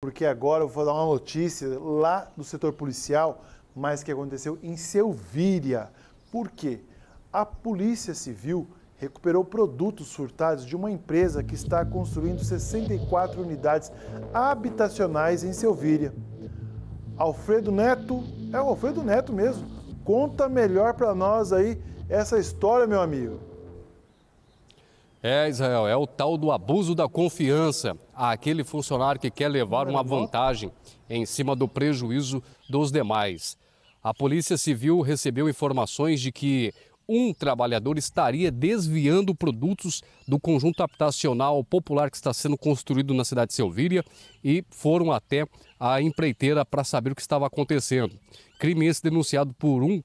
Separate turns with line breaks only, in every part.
porque agora eu vou dar uma notícia lá do setor policial, mas que aconteceu em Selvíria. Por quê? A Polícia Civil recuperou produtos furtados de uma empresa que está construindo 64 unidades habitacionais em Selvíria. Alfredo Neto, é o Alfredo Neto mesmo, conta melhor para nós aí essa história, meu amigo.
É, Israel, é o tal do abuso da confiança. Aquele funcionário que quer levar uma vantagem em cima do prejuízo dos demais. A Polícia Civil recebeu informações de que um trabalhador estaria desviando produtos do conjunto habitacional popular que está sendo construído na cidade de Selvíria e foram até a empreiteira para saber o que estava acontecendo. Crime esse denunciado por um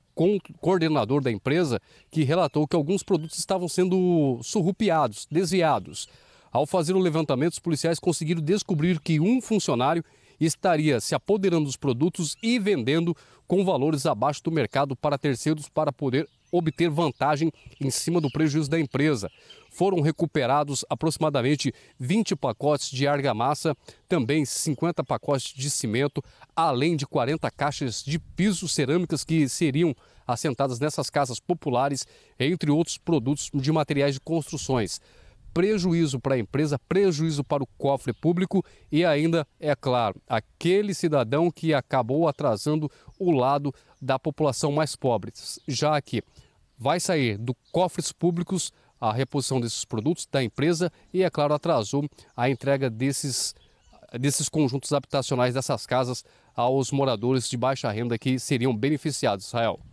coordenador da empresa que relatou que alguns produtos estavam sendo surrupiados, desviados. Ao fazer o levantamento, os policiais conseguiram descobrir que um funcionário estaria se apoderando dos produtos e vendendo com valores abaixo do mercado para terceiros para poder obter vantagem em cima do prejuízo da empresa. Foram recuperados aproximadamente 20 pacotes de argamassa, também 50 pacotes de cimento, além de 40 caixas de piso cerâmicas que seriam assentadas nessas casas populares, entre outros produtos de materiais de construções prejuízo para a empresa, prejuízo para o cofre público e ainda, é claro, aquele cidadão que acabou atrasando o lado da população mais pobre. Já que vai sair do cofres públicos a reposição desses produtos da empresa e, é claro, atrasou a entrega desses, desses conjuntos habitacionais, dessas casas, aos moradores de baixa renda que seriam beneficiados, Israel.